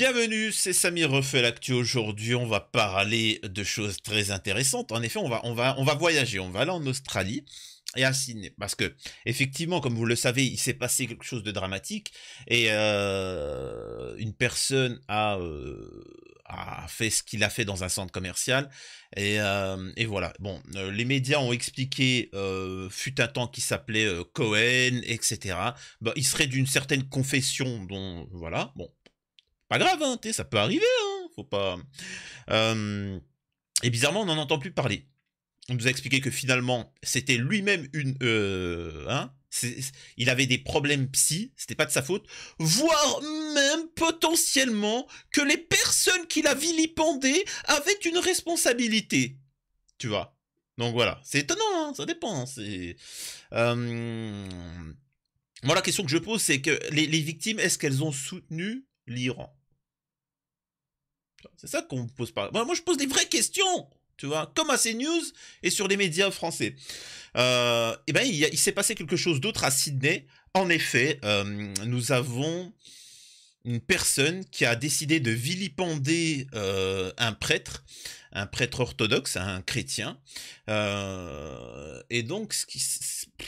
Bienvenue, c'est Samir refait l'actu. Aujourd'hui, on va parler de choses très intéressantes. En effet, on va, on va, on va voyager, on va aller en Australie et à parce que effectivement, comme vous le savez, il s'est passé quelque chose de dramatique et euh, une personne a euh, a fait ce qu'il a fait dans un centre commercial et, euh, voilà. Bon, les médias ont expliqué fut un temps qui s'appelait Cohen, etc. Bah, il serait d'une certaine confession, dont voilà. Bon, pas grave, hein, ça peut arriver, hein, faut pas. Euh, et bizarrement, on n'en entend plus parler. On nous a expliqué que finalement, c'était lui-même une. Euh, hein, il avait des problèmes psy, c'était pas de sa faute, voire même potentiellement que les personnes qui a vilipendées avaient une responsabilité. Tu vois. Donc voilà, c'est étonnant, hein, ça dépend. Hein, euh, moi, la question que je pose, c'est que les victimes, est-ce qu'elles ont soutenu l'Iran c'est ça qu'on pose pas. Moi, je pose des vraies questions, tu vois, comme à News et sur les médias français. Euh, eh ben, il, s'est passé quelque chose d'autre à Sydney. En effet, euh, nous avons une personne qui a décidé de vilipender euh, un prêtre, un prêtre orthodoxe, un chrétien. et donc,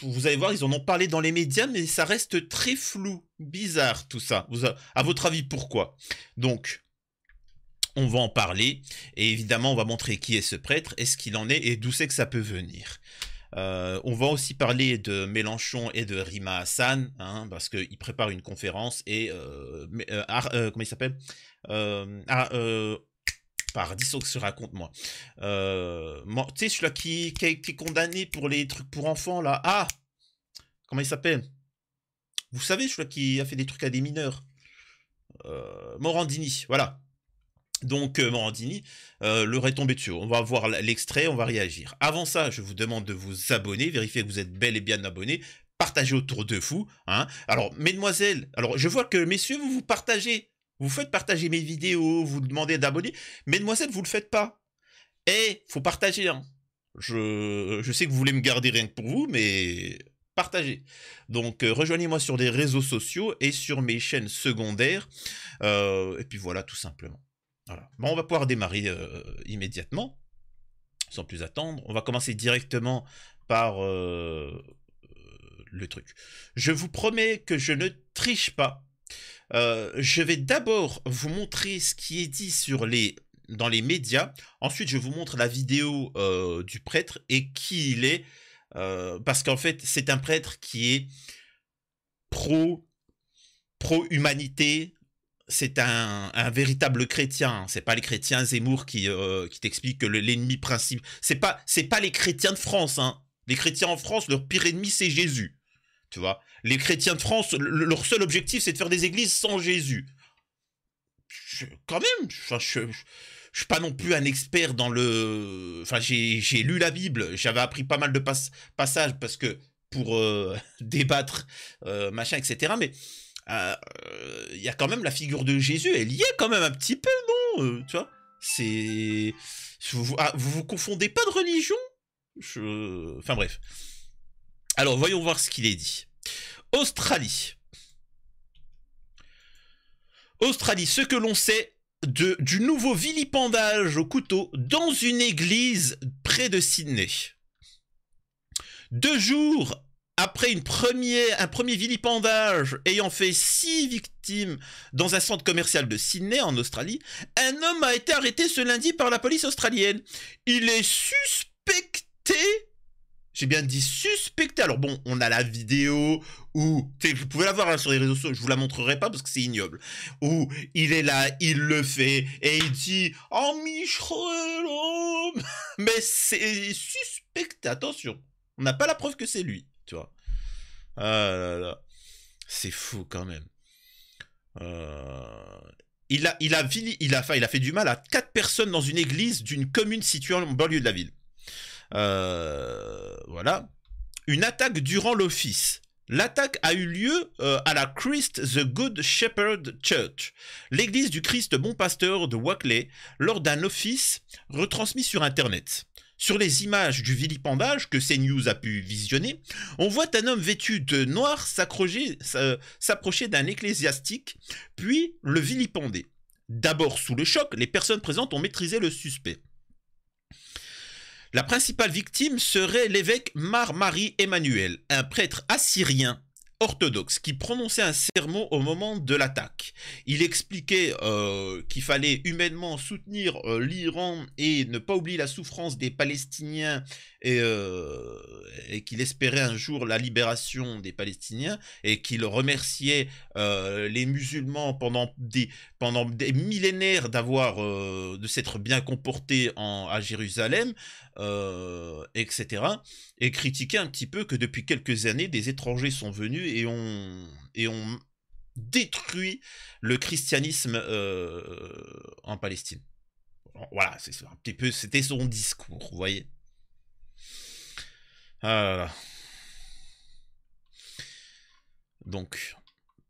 vous allez voir, ils en ont parlé dans les médias, mais ça reste très flou, bizarre tout ça. Vous, à votre avis, pourquoi Donc, on va en parler, et évidemment on va montrer qui est ce prêtre, est ce qu'il en est, et d'où c'est que ça peut venir. Euh, on va aussi parler de Mélenchon et de Rima Hassan, hein, parce qu'il prépare une conférence et... Euh, euh, comment il s'appelle Paradiso que se raconte moi. tu sais, celui-là qui, est condamné pour les trucs pour enfants, là. Ah Comment il s'appelle Vous savez, celui-là qui a fait des trucs à des mineurs. Morandini, voilà. Donc euh, Morandini euh, le leur est dessus. On va voir l'extrait, on va réagir. Avant ça, je vous demande de vous abonner, vérifiez que vous êtes bel et bien abonné, partagez autour de vous. Hein. Alors, mesdemoiselles, alors je vois que messieurs, vous vous partagez, vous faites partager mes vidéos, vous demandez d'abonner. Mesdemoiselles, vous le faites pas. Eh, faut partager. Hein. Je, je sais que vous voulez me garder rien que pour vous, mais partagez. Donc euh, rejoignez-moi sur des réseaux sociaux et sur mes chaînes secondaires. et puis voilà, tout simplement. Bon, on va pouvoir démarrer euh, immédiatement, sans plus attendre. On va commencer directement par euh, euh, le truc. Je vous promets que je ne triche pas. je vais d'abord vous montrer ce qui est dit sur les, dans les médias. Ensuite, je vous montre la vidéo du prêtre et qui il est. parce qu'en fait, c'est un prêtre qui est pro pro-humanité, c'est un, véritable chrétien. Hein. C'est pas les chrétiens Zemmour qui, euh, qui t'expliquent que l'ennemi principal. principe. C'est pas c'est pas les chrétiens de France. Hein. Les chrétiens en France, leur pire ennemi, c'est Jésus. Tu vois, les chrétiens de France, leur seul objectif, c'est de faire des églises sans Jésus. quand même, je, je, suis pas non plus un expert dans le. Enfin, j'ai lu la Bible. J'avais appris pas mal de passages parce que pour euh, débattre, euh, machin, etc. Mais euh, il y a quand même la figure de Jésus, elle y est quand même un petit peu, non euh, Tu vois C'est... Ah, vous, vous confondez pas de religion Je... Enfin bref. Alors, voyons voir ce qu'il est dit. Australie. Australie, ce que l'on sait de, du nouveau vilipendage au couteau dans une église près de Sydney. Deux jours après une un premier vilipendage ayant fait six victimes dans un centre commercial de Sydney, en Australie, un homme a été arrêté ce lundi par la police australienne. Il est suspecté j'ai bien dit suspecté. Alors bon, on a la vidéo où, vous pouvez la voir hein, sur les réseaux sociaux, je vous la montrerai pas parce que c'est ignoble. Où il est là, il le fait et il dit Oh Michel Mais c'est suspecté, attention, on n'a pas la preuve que c'est lui. Ah là C'est fou quand même. Euh, il, a, il, a, il, a, il a fait du mal à quatre personnes dans une église d'une commune située en banlieue de la ville. Euh, voilà. Une attaque durant l'office. L'attaque a eu lieu euh, à la Christ the Good Shepherd Church, l'église du Christ bon pasteur de Wackley, lors d'un office retransmis sur Internet. Sur les images du vilipendage que CNews a pu visionner, on voit un homme vêtu de noir euh, s'approcher d'un ecclésiastique, puis le vilipender. D'abord sous le choc, les personnes présentes ont maîtrisé le suspect. La principale victime serait l'évêque Mar-Marie Emmanuel, un prêtre assyrien orthodoxe qui prononçait un sermon au moment de l'attaque. Il expliquait euh, qu'il fallait humainement soutenir euh, l'Iran et ne pas oublier la souffrance des Palestiniens euh, et, qu'il espérait un jour la libération des Palestiniens et qu'il remerciait les musulmans pendant des, millénaires d'avoir de s'être bien comportés à Jérusalem. Euh, etc. Et critiquer un petit peu que depuis quelques années, des étrangers sont venus et ont, et détruit le christianisme euh, en Palestine. Voilà, c'est un petit peu, c'était son discours, vous voyez. Ah Donc,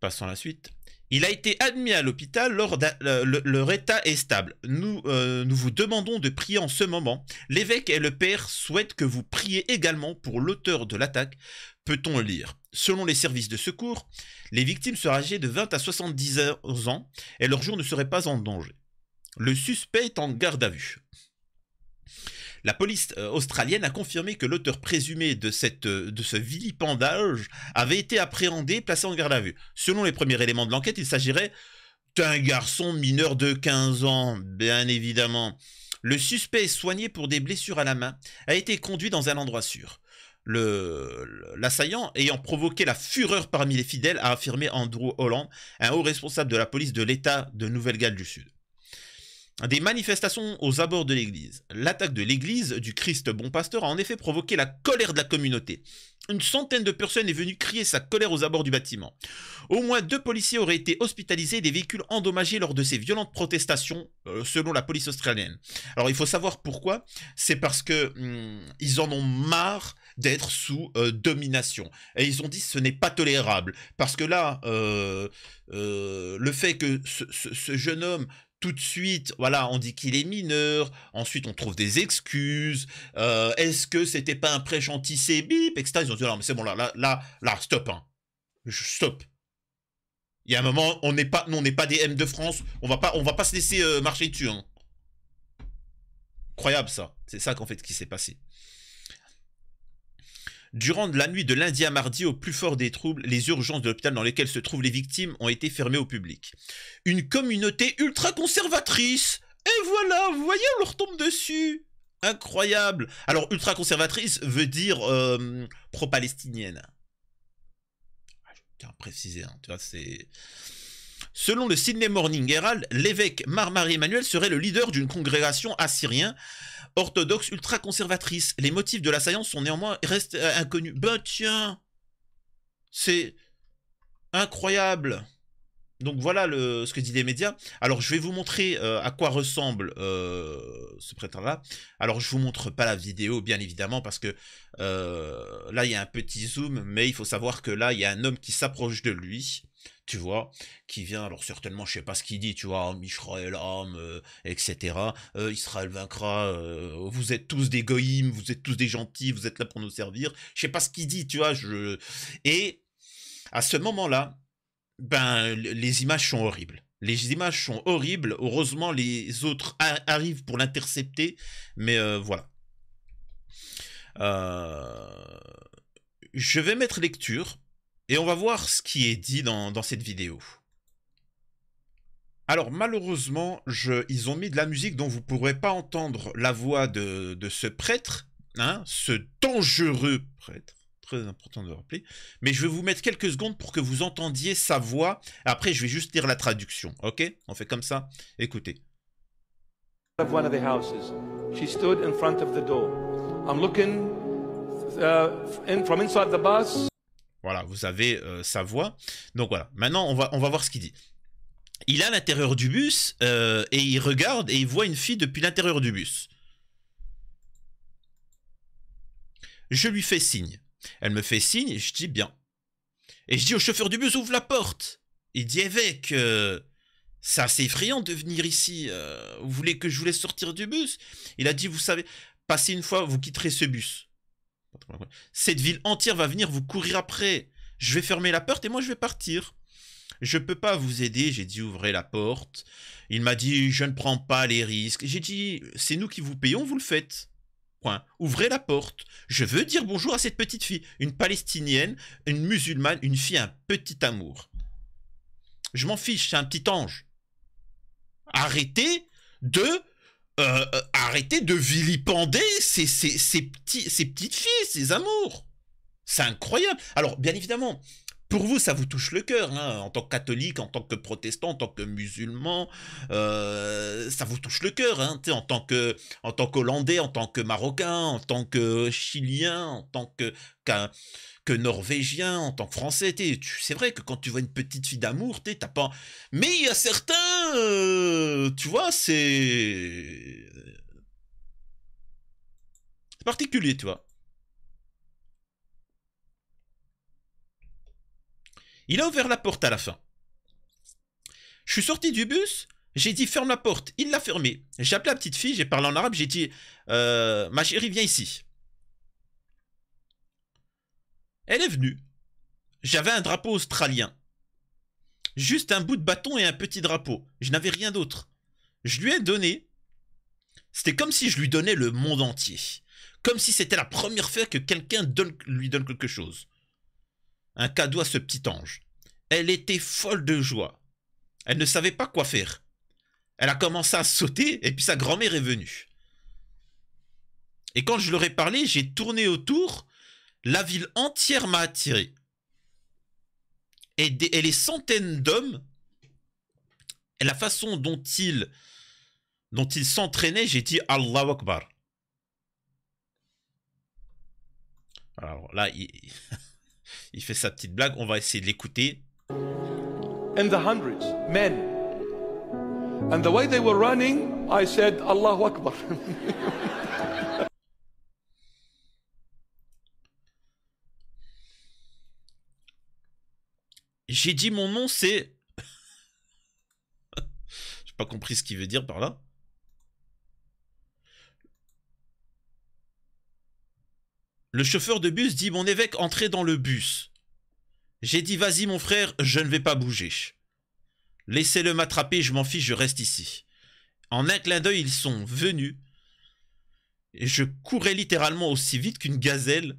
passons à la suite. Il a été admis à l'hôpital leur état est stable. Nous, euh, nous vous demandons de prier en ce moment. L'évêque et le père souhaitent que vous priez également pour l'auteur de l'attaque. Peut-on lire Selon les services de secours, les victimes seraient âgées de 20 à 70 ans et leur jour ne serait pas en danger. Le suspect est en garde à vue. La police euh, australienne a confirmé que l'auteur présumé de, euh, ce vilipendage avait été appréhendé et placé en garde à vue. Selon les premiers éléments de l'enquête, il s'agirait d'un garçon mineur de 15 ans, bien évidemment. Le suspect soigné pour des blessures à la main, a été conduit dans un endroit sûr. L'assaillant, ayant provoqué la fureur parmi les fidèles, a affirmé Andrew Holland, un haut responsable de la police de l'État de Nouvelle-Galles du Sud des manifestations aux abords de l'église. L'attaque de l'église du Christ bon pasteur a en effet provoqué la colère de la communauté. Une centaine de personnes est venue crier sa colère aux abords du bâtiment. Au moins deux policiers auraient été hospitalisés et des véhicules endommagés lors de ces violentes protestations, euh, selon la police australienne. Alors il faut savoir pourquoi. C'est parce que hmm, ils en ont marre d'être sous euh, domination. Et ils ont dit ce n'est pas tolérable. Parce que là, euh, le fait que ce jeune homme tout de suite, voilà, on dit qu'il est mineur, ensuite on trouve des excuses, euh, est-ce que c'était pas un prêche bip, etc. Ils ont dit, non, mais c'est bon, là, là, là, là, stop, hein. Stop. Il y a un moment, on n'est pas, nous, on n'est pas des M de France, on va pas, on va pas se laisser euh, marcher dessus, hein. Incroyable, ça. C'est ça, qu'en fait, qui s'est passé. Durant la nuit de lundi à mardi, au plus fort des troubles, les urgences de l'hôpital dans lesquelles se trouvent les victimes ont été fermées au public. Une communauté ultra-conservatrice Et voilà, vous voyez, on leur tombe dessus Incroyable Alors, ultra-conservatrice veut dire euh, pro-palestinienne. Ah, je tiens à préciser, hein, tu vois, c'est... Selon le Sydney Morning Herald, l'évêque marie Emmanuel serait le leader d'une congrégation assyrienne orthodoxe ultra-conservatrice. Les motifs de la sont néanmoins restent euh, inconnus. Ben tiens C'est incroyable donc voilà le, ce que disent les médias. Alors je vais vous montrer euh, à quoi ressemble euh, ce prêtre là Alors je vous montre pas la vidéo bien évidemment parce que là il y a un petit zoom, mais il faut savoir que là il y a un homme qui s'approche de lui tu vois, qui vient, alors certainement, je sais pas ce qu'il dit, tu vois, Israël, homme, euh, etc. Euh, Israël vaincra, euh, vous êtes tous des goïms, vous êtes tous des gentils, vous êtes là pour nous servir. Je sais pas ce qu'il dit, tu vois, je... Et à ce moment-là, ben, les images sont horribles. Les images sont horribles. Heureusement, les autres arrivent pour l'intercepter, mais voilà. je vais mettre lecture et on va voir ce qui est dit dans, cette vidéo. Alors malheureusement, ils ont mis de la musique dont vous ne pourrez pas entendre la voix de, ce prêtre, hein, ce dangereux prêtre, très important de le rappeler, mais je vais vous mettre quelques secondes pour que vous entendiez sa voix, après je vais juste lire la traduction, ok On fait comme ça, écoutez. bus. Voilà, vous avez euh, sa voix. Donc voilà, maintenant on va, on va voir ce qu'il dit. Il est à l'intérieur du bus euh, et il regarde et il voit une fille depuis l'intérieur du bus. Je lui fais signe. Elle me fait signe et je dis bien. Et je dis au chauffeur du bus, ouvre la porte. Il dit, évêque, ça, euh, c'est assez effrayant de venir ici. vous voulez que je vous laisse sortir du bus Il a dit, vous savez, passez une fois, vous quitterez ce bus. Cette ville entière va venir vous courir après. Je vais fermer la porte et moi je vais partir. Je peux pas vous aider. J'ai dit ouvrez la porte. Il m'a dit je ne prends pas les risques. J'ai dit c'est nous qui vous payons, vous le faites. Ouvrez la porte. Je veux dire bonjour à cette petite fille, une palestinienne, une musulmane, une fille, un petit amour. Je m'en fiche, c'est un petit ange. Arrêtez de arrêter euh, euh, arrêtez de vilipender ces, petits, ces petites filles, ces amours. C'est incroyable. Alors, bien évidemment, pour vous, ça vous touche le cœur, hein, en tant que catholique, en tant que protestant, en tant que musulman, euh, ça vous touche le cœur, hein, en tant que, en tant qu'hollandais, en tant que marocain, en tant que chilien, en tant que que norvégien, en tant que français, c'est vrai que quand tu vois une petite fille d'amour, t'as pas. Mais il y a certains euh, tu vois, c'est... C'est particulier, tu vois. Il a ouvert la porte à la fin. Je suis sorti du bus, j'ai dit ferme la porte. Il l'a fermée. J'ai appelé la petite fille, j'ai parlé en arabe, j'ai dit euh, ma chérie, viens ici. Elle est venue. J'avais un drapeau australien. Juste un bout de bâton et un petit drapeau. Je n'avais rien d'autre. Je lui ai donné. C'était comme si je lui donnais le monde entier. Comme si c'était la première fois que quelqu'un lui donne quelque chose. Un cadeau à ce petit ange. Elle était folle de joie. Elle ne savait pas quoi faire. Elle a commencé à sauter et puis sa grand-mère est venue. Et quand je leur ai parlé, j'ai tourné autour. La ville entière m'a attiré et, les centaines d'hommes, et la façon dont ils dont ils s'entraînaient, j'ai dit Allahu Akbar. Alors là, il, il fait sa petite blague, on va essayer de l'écouter. In the hundreds, men. And the way they were running, I said Allahu Akbar. J'ai dit mon nom, c'est... J'ai pas compris ce qu'il veut dire par là. Le chauffeur de bus dit Mon évêque, entrez dans le bus. J'ai dit Vas-y, mon frère, je ne vais pas bouger. Laissez-le m'attraper, je m'en fiche, je reste ici. En un clin d'œil, ils sont venus. Et je courais littéralement aussi vite qu'une gazelle.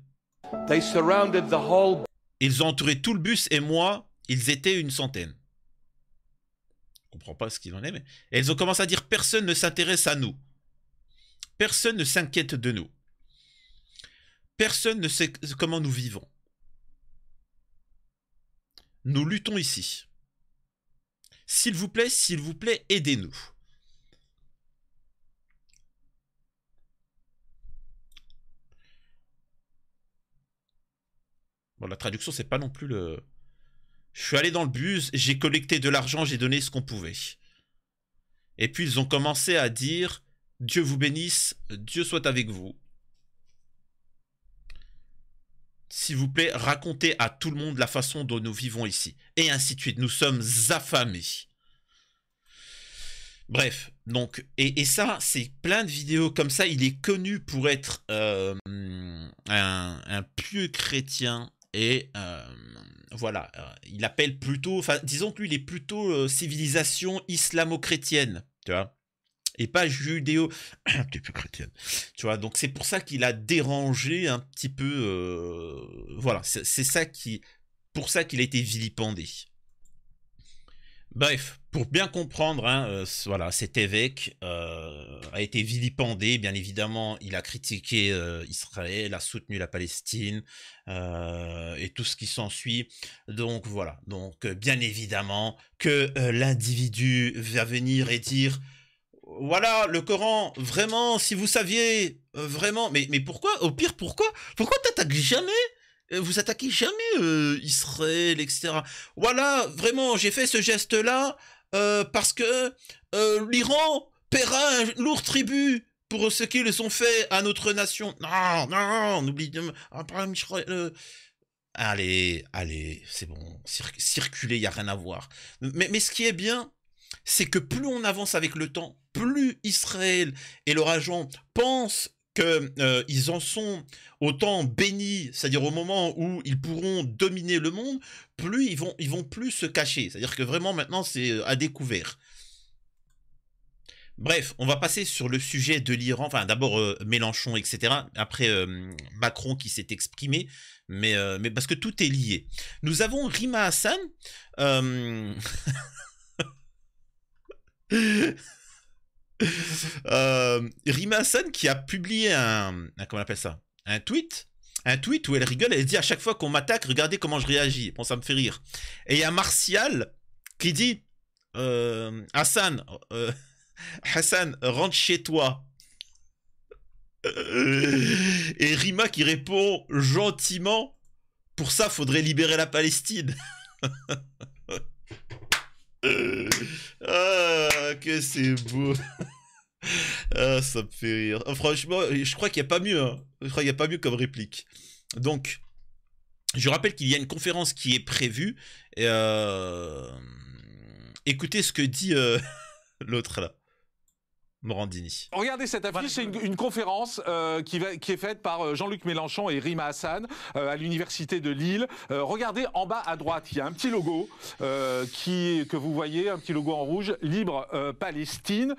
Ils ont entouré tout le bus et moi, ils étaient une centaine. Je comprends pas ce qu'ils en est, mais... Et ils ont commencé à dire, personne ne s'intéresse à nous. Personne ne s'inquiète de nous. Personne ne sait comment nous vivons. Nous luttons ici. S'il vous plaît, s'il vous plaît, aidez-nous. Bon, la traduction, c'est pas non plus le... Je suis allé dans le bus, j'ai collecté de l'argent, j'ai donné ce qu'on pouvait. Et puis ils ont commencé à dire Dieu vous bénisse, Dieu soit avec vous. S'il vous plaît, racontez à tout le monde la façon dont nous vivons ici. Et ainsi de suite, nous sommes affamés. Bref, donc, et, ça, c'est plein de vidéos comme ça. Il est connu pour être euh, un, pieux chrétien et euh, voilà, euh, il appelle plutôt, enfin, disons que lui, il est plutôt euh, civilisation islamo-chrétienne, tu vois, et pas judéo, chrétienne, tu vois. Donc c'est pour ça qu'il a dérangé un petit peu, euh, voilà, c'est ça qui, pour ça qu'il a été vilipendé. Bref, pour bien comprendre, hein, euh, voilà, cet évêque euh, a été vilipendé. Bien évidemment, il a critiqué euh, Israël, a soutenu la Palestine et tout ce qui s'ensuit. Donc voilà. Donc bien évidemment que l'individu va venir et dire voilà, le Coran, vraiment, si vous saviez, vraiment, mais, mais pourquoi, au pire, pourquoi, pourquoi t'attaques jamais vous attaquez jamais Israël, etc. Voilà, vraiment, j'ai fait ce geste-là. Euh, parce que euh, l'Iran paiera un lourd tribut pour ce qu'ils ont fait à notre nation. Non, non, n'oublie ah, pas euh, Allez, allez, c'est bon, circuler, il n'y a rien à voir. Mais, ce qui est bien, c'est que plus on avance avec le temps, plus Israël et leurs agents pensent qu'ils euh, en sont autant bénis, c'est-à-dire au moment où ils pourront dominer le monde, plus ils vont, ils vont plus se cacher. C'est-à-dire que vraiment maintenant c'est euh, à découvert. Bref, on va passer sur le sujet de l'Iran, enfin d'abord euh, Mélenchon, etc. Après euh, Macron qui s'est exprimé, mais, mais parce que tout est lié. Nous avons Rima Hassan. Euh, Rima Hassan qui a publié un, comment on appelle ça un tweet un tweet où elle rigole elle dit à chaque fois qu'on m'attaque regardez comment je réagis bon ça me fait rire et il y a Martial qui dit euh, Hassan euh, Hassan rentre chez toi et Rima qui répond gentiment pour ça faudrait libérer la Palestine euh, ah, que c'est beau. ah, ça me fait rire. Ah, franchement, je crois qu'il n'y a pas mieux. Hein. Je crois qu'il n'y a pas mieux comme réplique. Donc, je rappelle qu'il y a une conférence qui est prévue. Et euh, Écoutez ce que dit euh, l'autre là. Morandini. Regardez cette affiche, c'est une, conférence euh, qui, est faite par euh, Jean-Luc Mélenchon et Rima Hassan euh, à l'université de Lille. regardez en bas à droite, il y a un petit logo que vous voyez, un petit logo en rouge, Libre Palestine.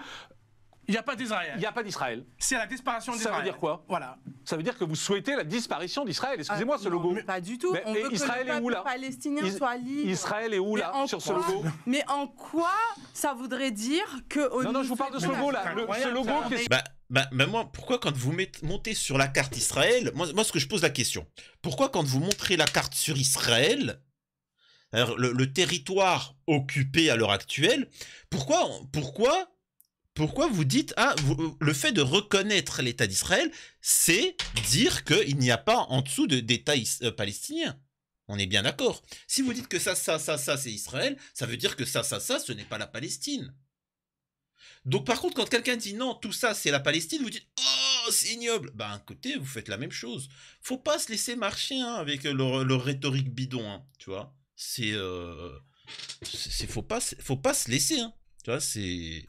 Il n'y a pas d'Israël. Il n'y a pas d'Israël. C'est la disparition d'Israël. Ça veut dire quoi Voilà. Ça veut dire que vous souhaitez la disparition d'Israël. Excusez-moi ah, ce logo. pas du tout. On veut Israël que le est où là palestinien Israël est où là sur ce logo Mais en quoi ça voudrait dire que Non non, je vous parle de ce logo là, le, ce logo qui bah, bah, bah, moi, pourquoi quand vous montez sur la carte Israël, moi, moi ce que je pose la question, pourquoi quand vous montrez la carte sur Israël, le, le territoire occupé à l'heure actuelle, pourquoi, pourquoi pourquoi vous dites ah le fait de reconnaître l'État d'Israël, c'est dire qu'il n'y a pas en dessous d'État euh, palestinien. On est bien d'accord. Si vous dites que ça, ça, ça, ça, c'est Israël, ça veut dire que ça, ça, ça, ce n'est pas la Palestine. Donc par contre, quand quelqu'un dit non, tout ça, c'est la Palestine, vous dites oh c'est ignoble. Bah, écoutez, vous faites la même chose. Faut pas se laisser marcher hein, avec leur, rhétorique bidon, hein, tu vois. C'est euh, faut pas faut pas se laisser. Hein. Tu vois, c'est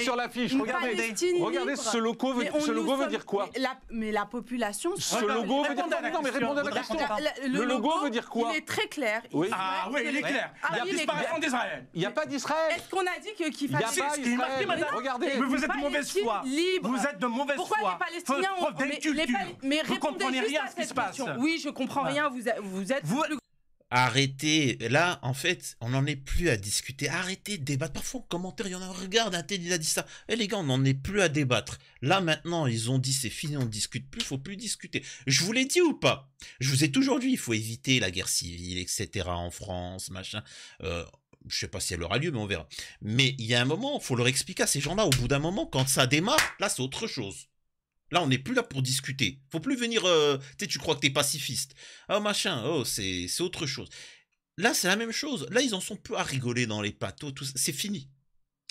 sur l'affiche. Regardez, regardez ce logo, veut, dire quoi mais la, population. Ce logo veut dire quoi le, logo, veut dire quoi Il est très clair. Ah oui, il est clair. Ah, il y a disparition d'Israël. Il n'y a pas d'Israël. Est-ce qu'on a dit qu'il fallait. Il n'y a Regardez. Mais vous êtes de mauvaise foi. Vous êtes de mauvaise foi. Pourquoi les Palestiniens ont. Mais répondez rien à cette question. Oui, je comprends rien. Vous êtes. Arrêtez. Là, en fait, on n'en est plus à discuter. Arrêtez de débattre. Parfois, en commentaire, il y en a. Regarde, un tel, il a dit ça. Eh les gars, on n'en est plus à débattre. Là, maintenant, ils ont dit c'est fini, on ne discute plus, faut plus discuter. Je vous l'ai dit ou pas Je vous ai toujours dit, il faut éviter la guerre civile, etc. en France, machin. je euh, je sais pas si elle aura lieu, mais on verra. Mais il y a un moment, faut leur expliquer à ces gens-là, au bout d'un moment, quand ça démarre, là, c'est autre chose. Là, on n'est plus là pour discuter. Faut plus venir. Euh, tu tu crois que t'es pacifiste. Oh, machin. Oh, c'est autre chose. Là, c'est la même chose. Là, ils en sont peu à rigoler dans les patos. C'est fini.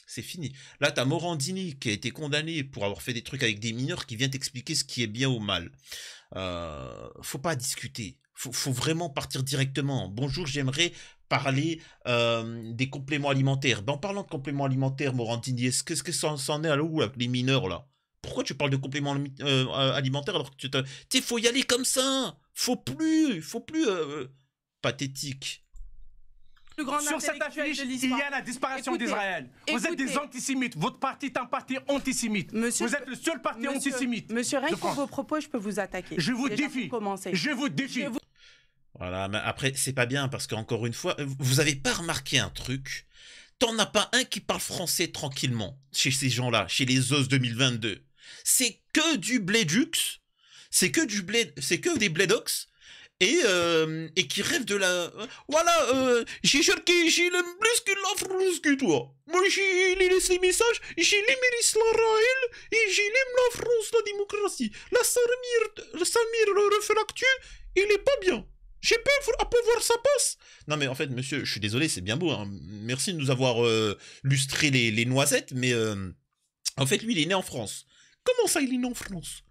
C'est fini. Là, t'as Morandini qui a été condamné pour avoir fait des trucs avec des mineurs qui vient t'expliquer ce qui est bien ou mal. Euh, faut pas discuter. Faut, faut vraiment partir directement. Bonjour, j'aimerais parler euh, des compléments alimentaires. Ben, en parlant de compléments alimentaires, Morandini, est-ce que, que ça en est à l'eau avec les mineurs là pourquoi tu parles de compléments euh, euh, alimentaires alors que tu te... il faut y aller comme ça Faut plus Faut plus... Euh, pathétique. Sur cette affiche, il y a la disparition d'Israël. Vous êtes des antisémites. Votre parti est un parti antisémite. Monsieur, vous êtes le seul parti antisémite. Monsieur que pour vos propos, je peux vous attaquer. Je vous défie. Je vous défie. Voilà, mais après, c'est pas bien parce qu'encore une fois, vous avez pas remarqué un truc T'en as pas un qui parle français tranquillement chez ces gens-là, chez les OS 2022 c'est que du d'ux, c'est que du blé, c'est que des Blédox, et, euh, et qui rêve de la... Voilà, euh, j'ai cherché, j'ai le plus que France que toi. Moi, j'ai laissé les messages, j'ai les l'Islam Raël, et j'ai la France, la démocratie. La Samir, la le il est pas bien. J'ai peur, à voir ça passe. Non mais en fait, monsieur, je suis désolé, c'est bien beau. Hein. Merci de nous avoir euh, lustré les noisettes, mais... En fait, lui, il est né en France. Comment ça, il est en France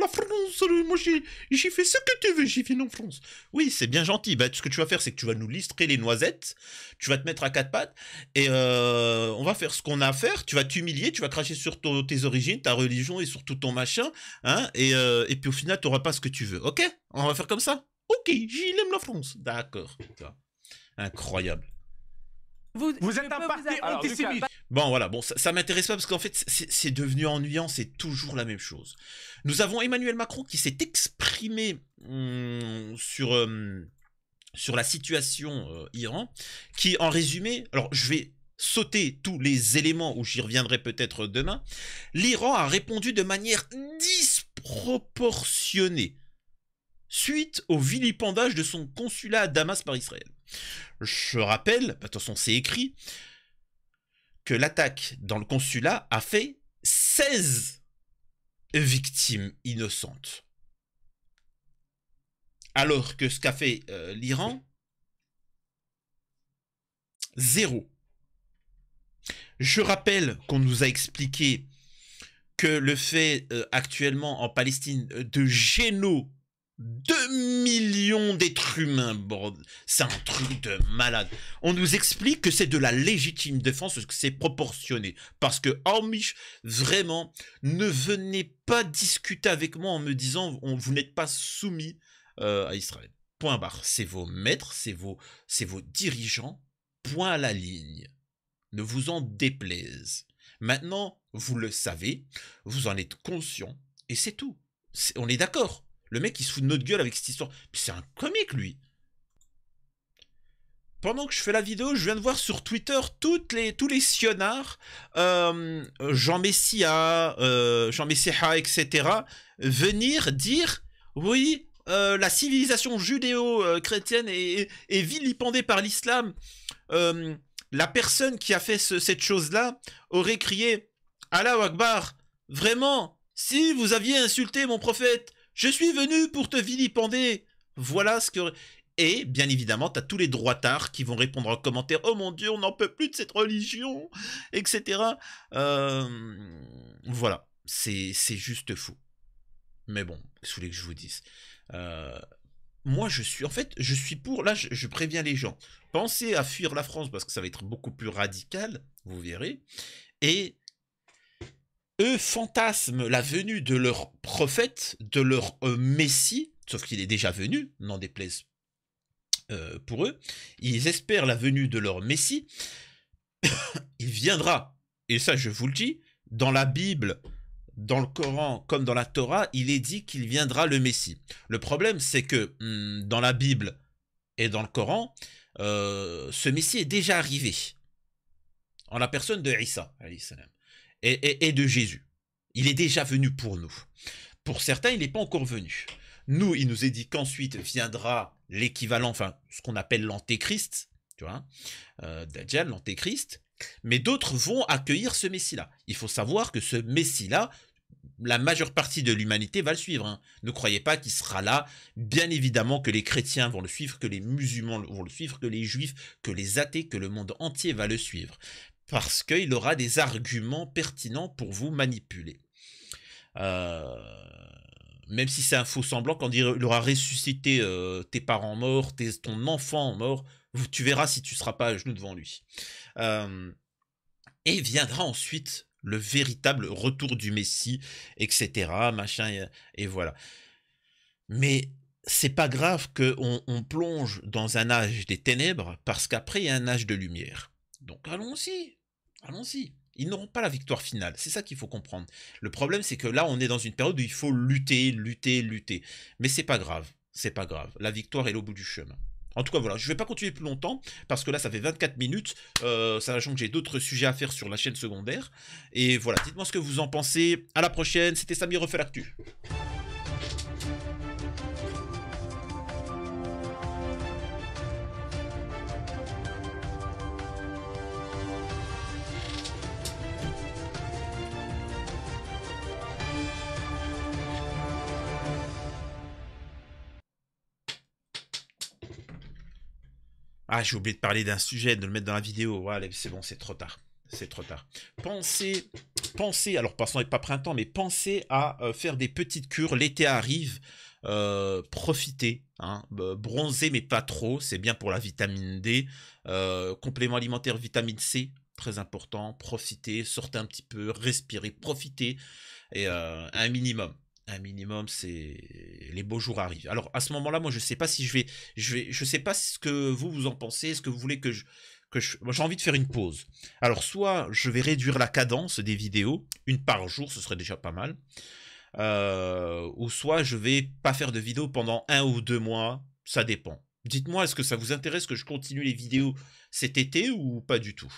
la France, euh, moi j'y fais ce que tu veux, j'y fait en France. Oui, c'est bien gentil. Bah, ce que tu vas faire, c'est que tu vas nous listrer les noisettes, tu vas te mettre à quatre pattes, et euh, on va faire ce qu'on a à faire. Tu vas t'humilier, tu vas cracher sur tes origines, ta religion et surtout ton machin, hein, et, euh, et puis au final, tu n'auras pas ce que tu veux. Ok On va faire comme ça Ok, j'aime la France. D'accord. Incroyable. Vous, êtes un parti Bon, voilà, bon, ça, ça m'intéresse pas parce qu'en fait, c'est devenu ennuyant, c'est toujours la même chose. Nous avons Emmanuel Macron qui s'est exprimé hum, sur, hum, sur la situation euh, Iran, qui en résumé, alors je vais sauter tous les éléments où j'y reviendrai peut-être demain, l'Iran a répondu de manière disproportionnée suite au vilipendage de son consulat à Damas par Israël. Je rappelle, bah, de toute c'est écrit, que l'attaque dans le consulat a fait 16 victimes innocentes. Alors que ce qu'a fait euh, l'Iran, zéro. Je rappelle qu'on nous a expliqué que le fait euh, actuellement en Palestine euh, de géno, de millions d'êtres humains, C'est un truc de malade. On nous explique que c'est de la légitime défense, que c'est proportionné. Parce que, Hormish, vraiment, ne venez pas discuter avec moi en me disant vous n'êtes pas soumis euh, à Israël. Point barre. C'est vos maîtres, c'est vos, c'est vos dirigeants. Point à la ligne. Ne vous en déplaise. Maintenant, vous le savez, vous en êtes conscient, et c'est tout. on est d'accord. Le mec, il se fout de notre gueule avec cette histoire. C'est un comique, lui. Pendant que je fais la vidéo, je viens de voir sur Twitter les, tous les sionards, euh, Jean Messia, euh, Jean Messia, etc., venir dire Oui, euh, la civilisation judéo-chrétienne est, vilipendée par l'islam. la personne qui a fait cette chose-là aurait crié Allah Akbar, vraiment, si vous aviez insulté mon prophète, je suis venu pour te vilipender. Voilà ce que... Et bien évidemment, tu tous les droitards qui vont répondre en commentaire Oh mon Dieu, on n'en peut plus de cette religion, etc. Euh, voilà, c'est juste fou. Mais bon, je voulais que je vous dise euh, Moi, je suis en fait, je suis pour. Là, je, je, préviens les gens. Pensez à fuir la France parce que ça va être beaucoup plus radical, vous verrez. Et eux fantasment la venue de leur prophète, de leur euh, messie, sauf qu'il est déjà venu, n'en déplaise euh, pour eux, ils espèrent la venue de leur messie, il viendra, et ça je vous le dis, dans la Bible, dans le Coran comme dans la Torah, il est dit qu'il viendra le Messie. Le problème, c'est que hmm, dans la Bible et dans le Coran, euh, ce Messie est déjà arrivé en la personne de Isa et, de Jésus. Il est déjà venu pour nous. Pour certains, il n'est pas encore venu. Nous, il nous est dit qu'ensuite viendra l'équivalent, enfin, ce qu'on appelle l'antéchrist, tu vois, euh, Dajjal, l'antéchrist, mais d'autres vont accueillir ce Messie-là. Il faut savoir que ce Messie-là, la majeure partie de l'humanité va le suivre. Hein. Ne croyez pas qu'il sera là. Bien évidemment que les chrétiens vont le suivre, que les musulmans vont le suivre, que les juifs, que les athées, que le monde entier va le suivre parce qu'il aura des arguments pertinents pour vous manipuler. Euh, même si c'est un faux semblant, quand il aura ressuscité euh, tes parents morts, ton enfant mort, tu verras si tu ne seras pas à genoux devant lui. Euh, et viendra ensuite le véritable retour du Messie, etc. Machin, et, voilà. Mais c'est pas grave qu'on on plonge dans un âge des ténèbres, parce qu'après, il y a un âge de lumière. Donc allons-y, allons-y. Ils n'auront pas la victoire finale. C'est ça qu'il faut comprendre. Le problème, c'est que là, on est dans une période où il faut lutter, lutter, lutter. Mais c'est pas grave. C'est pas grave. La victoire est au bout du chemin. En tout cas, voilà, je ne vais pas continuer plus longtemps, parce que là, ça fait 24 minutes, ça euh, sachant que j'ai d'autres sujets à faire sur la chaîne secondaire. Et voilà, dites-moi ce que vous en pensez. À la prochaine, c'était Samy Refait l'Actu. Ah, j'ai oublié de parler d'un sujet, de le mettre dans la vidéo. c'est bon, c'est trop tard. C'est trop tard. Pensez, pensez, alors passons avec pas printemps, mais pensez à euh, faire des petites cures. L'été arrive. Euh, profitez, hein. bronzez mais pas trop, c'est bien pour la vitamine D, euh, complément alimentaire vitamine C, très important, profitez, sortez un petit peu, respirez, profitez, et un minimum un minimum, c'est les beaux jours arrivent. Alors à ce moment-là, moi je sais pas si je vais, je vais, je sais pas ce que vous vous en pensez, ce que vous voulez que je, je, j'ai envie de faire une pause. Alors soit je vais réduire la cadence des vidéos, une par jour, ce serait déjà pas mal, euh, ou soit je vais pas faire de vidéos pendant un ou deux mois, ça dépend. Dites-moi, est-ce que ça vous intéresse que je continue les vidéos cet été ou pas du tout